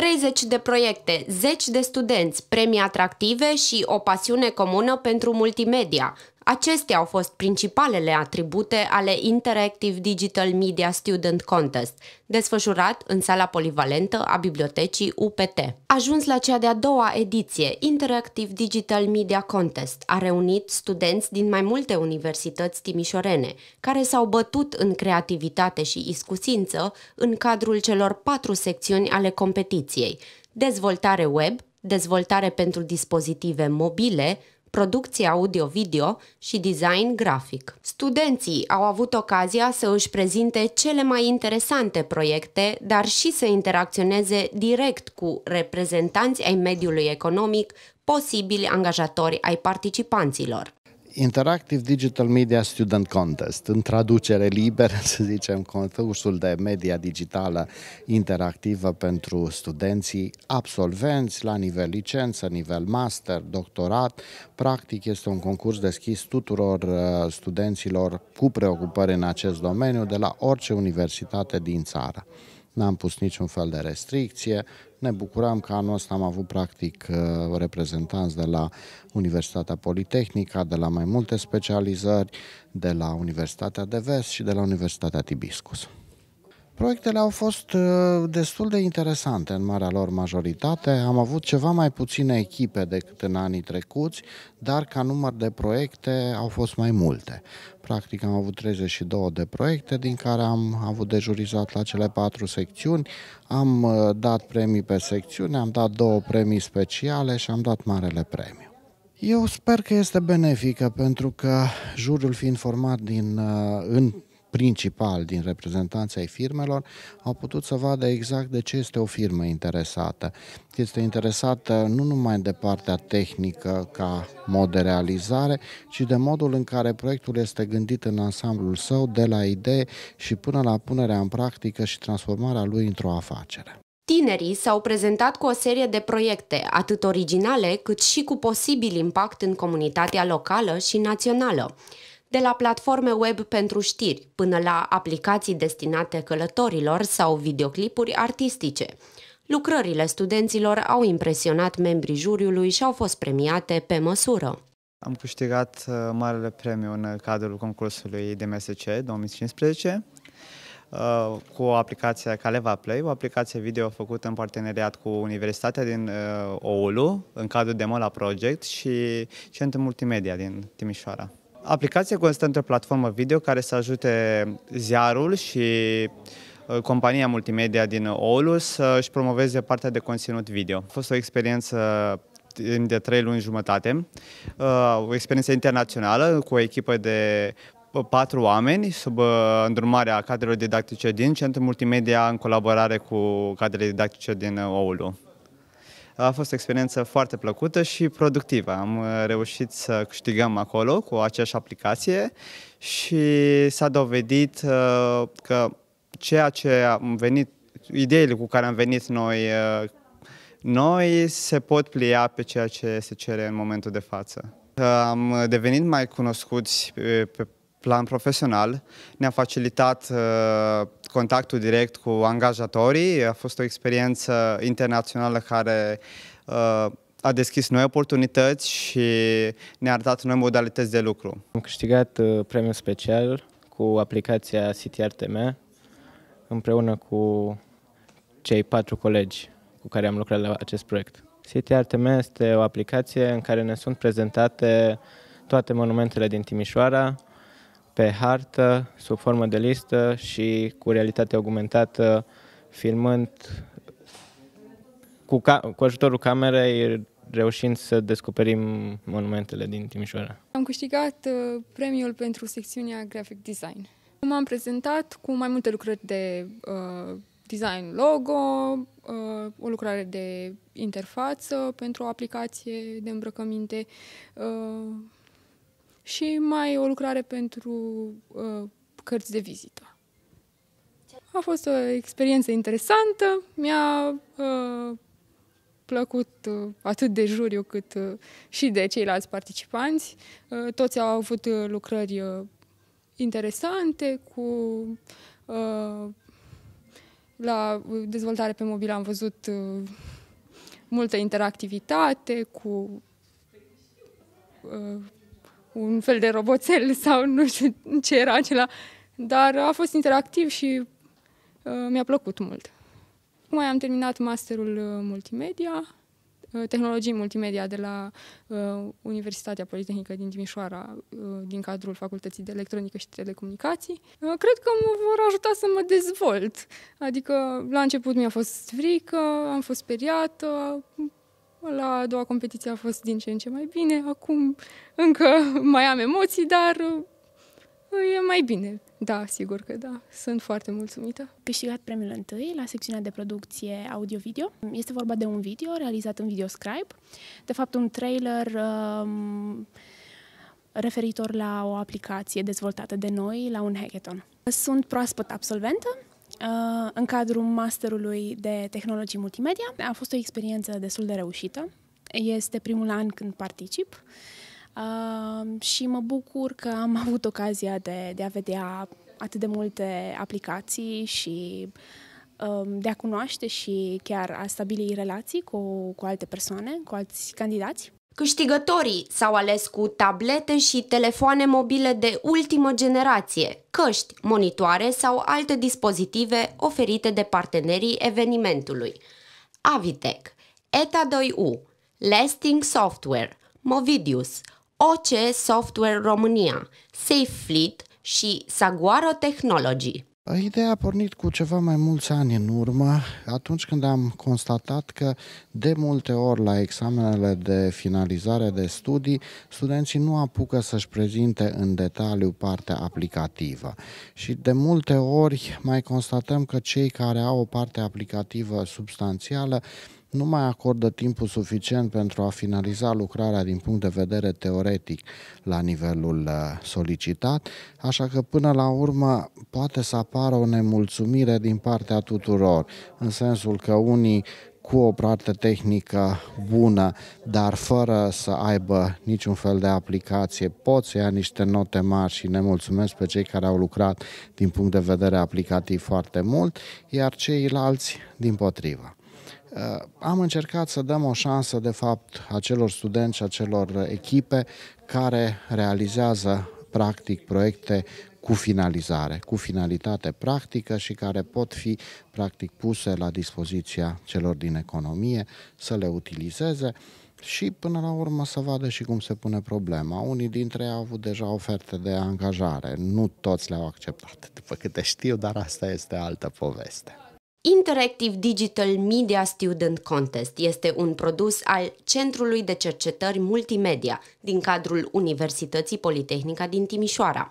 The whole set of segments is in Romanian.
30 de proiecte, 10 de studenți, premii atractive și o pasiune comună pentru multimedia, Acestea au fost principalele atribute ale Interactive Digital Media Student Contest, desfășurat în sala polivalentă a bibliotecii UPT. Ajuns la cea de-a doua ediție, Interactive Digital Media Contest a reunit studenți din mai multe universități timișorene, care s-au bătut în creativitate și iscusință în cadrul celor patru secțiuni ale competiției, dezvoltare web, dezvoltare pentru dispozitive mobile, producție audio-video și design grafic. Studenții au avut ocazia să își prezinte cele mai interesante proiecte, dar și să interacționeze direct cu reprezentanți ai mediului economic, posibili angajatori ai participanților. Interactive Digital Media Student Contest, în traducere liberă, să zicem, concursul de media digitală interactivă pentru studenții absolvenți la nivel licență, nivel master, doctorat. Practic este un concurs deschis tuturor uh, studenților cu preocupări în acest domeniu de la orice universitate din țară n-am pus niciun fel de restricție. Ne bucuram că anul ăsta am avut practic uh, reprezentanți de la Universitatea Politehnică, de la mai multe specializări, de la Universitatea de Vest și de la Universitatea Tibiscus. Proiectele au fost uh, destul de interesante în marea lor majoritate. Am avut ceva mai puține echipe decât în anii trecuți, dar ca număr de proiecte au fost mai multe. Practic am avut 32 de proiecte, din care am avut de jurizat la cele patru secțiuni. Am uh, dat premii pe secțiune, am dat două premii speciale și am dat marele premiu. Eu sper că este benefică pentru că juriul fiind format din, uh, în principal din reprezentanții firmelor au putut să vadă exact de ce este o firmă interesată. Este interesată nu numai de partea tehnică ca mod de realizare, ci de modul în care proiectul este gândit în ansamblul său, de la idee și până la punerea în practică și transformarea lui într-o afacere. Tinerii s-au prezentat cu o serie de proiecte, atât originale, cât și cu posibil impact în comunitatea locală și națională de la platforme web pentru știri până la aplicații destinate călătorilor sau videoclipuri artistice. Lucrările studenților au impresionat membrii juriului și au fost premiate pe măsură. Am câștigat uh, marele premiu în cadrul concursului de MSC 2015 uh, cu aplicația Caleva Play, o aplicație video făcută în parteneriat cu Universitatea din uh, Oulu, în cadrul Demola Project și Centrul Multimedia din Timișoara. Aplicația constă într-o platformă video care să ajute ziarul și uh, compania multimedia din Oulu să-și promoveze partea de conținut video. A fost o experiență de trei luni jumătate, uh, o experiență internațională cu o echipă de uh, patru oameni sub îndrumarea cadrelor didactice din Centrul Multimedia în colaborare cu cadrele didactice din Oulu. A fost o experiență foarte plăcută și productivă. Am uh, reușit să câștigăm acolo cu aceeași aplicație și s-a dovedit uh, că ceea ce am venit, ideile cu care am venit noi, uh, noi se pot plia pe ceea ce se cere în momentul de față. Am devenit mai cunoscuți pe plan profesional. Ne-a facilitat uh, contactul direct cu angajatorii. A fost o experiență internațională care uh, a deschis noi oportunități și ne-a arătat noi modalități de lucru. Am câștigat uh, premiul special cu aplicația CityRTM împreună cu cei patru colegi cu care am lucrat la acest proiect. CityRTM este o aplicație în care ne sunt prezentate toate monumentele din Timișoara, pe hartă, sub formă de listă și cu realitate augmentată, filmând cu, ca- cu ajutorul camerei, reușind să descoperim monumentele din Timișoara. Am câștigat uh, premiul pentru secțiunea Graphic Design. M-am prezentat cu mai multe lucrări de uh, design logo, uh, o lucrare de interfață pentru o aplicație de îmbrăcăminte, uh, și mai o lucrare pentru uh, cărți de vizită. A fost o experiență interesantă, mi-a uh, plăcut uh, atât de juriu cât uh, și de ceilalți participanți. Uh, toți au avut uh, lucrări uh, interesante cu uh, la dezvoltare pe mobil am văzut uh, multă interactivitate cu uh, un fel de roboțel sau nu știu ce era acela, dar a fost interactiv și uh, mi-a plăcut mult. Acum am terminat masterul uh, multimedia, uh, tehnologii multimedia de la uh, Universitatea Politehnică din Timișoara, uh, din cadrul Facultății de Electronică și Telecomunicații. Uh, cred că mă vor ajuta să mă dezvolt. Adică, la început mi-a fost frică, am fost speriată, la a doua competiție a fost din ce în ce mai bine. Acum încă mai am emoții, dar uh, e mai bine. Da, sigur că da. Sunt foarte mulțumită. Câștigat premiul întâi la secțiunea de producție audio-video. Este vorba de un video realizat în Videoscribe. De fapt, un trailer um, referitor la o aplicație dezvoltată de noi la un hackathon. Sunt proaspăt absolventă Uh, în cadrul masterului de tehnologii multimedia. A fost o experiență destul de reușită. Este primul an când particip uh, și mă bucur că am avut ocazia de, de a vedea atât de multe aplicații și um, de a cunoaște și chiar a stabili relații cu, cu alte persoane, cu alți candidați. Câștigătorii s-au ales cu tablete și telefoane mobile de ultimă generație, căști, monitoare sau alte dispozitive oferite de partenerii evenimentului. Avitec, ETA2U, Lasting Software, Movidius, OC Software România, Safe Fleet și Saguaro Technology. Ideea a pornit cu ceva mai mulți ani în urmă, atunci când am constatat că de multe ori la examenele de finalizare de studii, studenții nu apucă să-și prezinte în detaliu partea aplicativă. Și de multe ori mai constatăm că cei care au o parte aplicativă substanțială nu mai acordă timpul suficient pentru a finaliza lucrarea din punct de vedere teoretic la nivelul uh, solicitat, așa că până la urmă poate să apară o nemulțumire din partea tuturor, în sensul că unii cu o parte tehnică bună, dar fără să aibă niciun fel de aplicație, pot să ia niște note mari și ne mulțumesc pe cei care au lucrat din punct de vedere aplicativ foarte mult, iar ceilalți din potrivă. Uh, am încercat să dăm o șansă, de fapt, acelor studenți și acelor echipe care realizează practic proiecte cu finalizare, cu finalitate practică și care pot fi practic puse la dispoziția celor din economie să le utilizeze și până la urmă să vadă și cum se pune problema. Unii dintre ei au avut deja oferte de angajare, nu toți le-au acceptat, după câte știu, dar asta este altă poveste. Interactive Digital Media Student Contest este un produs al Centrului de Cercetări Multimedia din cadrul Universității Politehnica din Timișoara.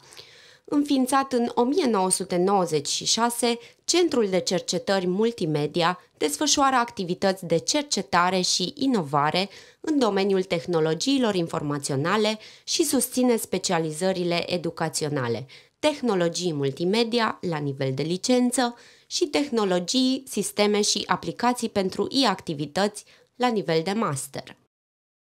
Înființat în 1996, Centrul de Cercetări Multimedia desfășoară activități de cercetare și inovare în domeniul tehnologiilor informaționale și susține specializările educaționale – tehnologii multimedia la nivel de licență și tehnologii, sisteme și aplicații pentru e-activități la nivel de master.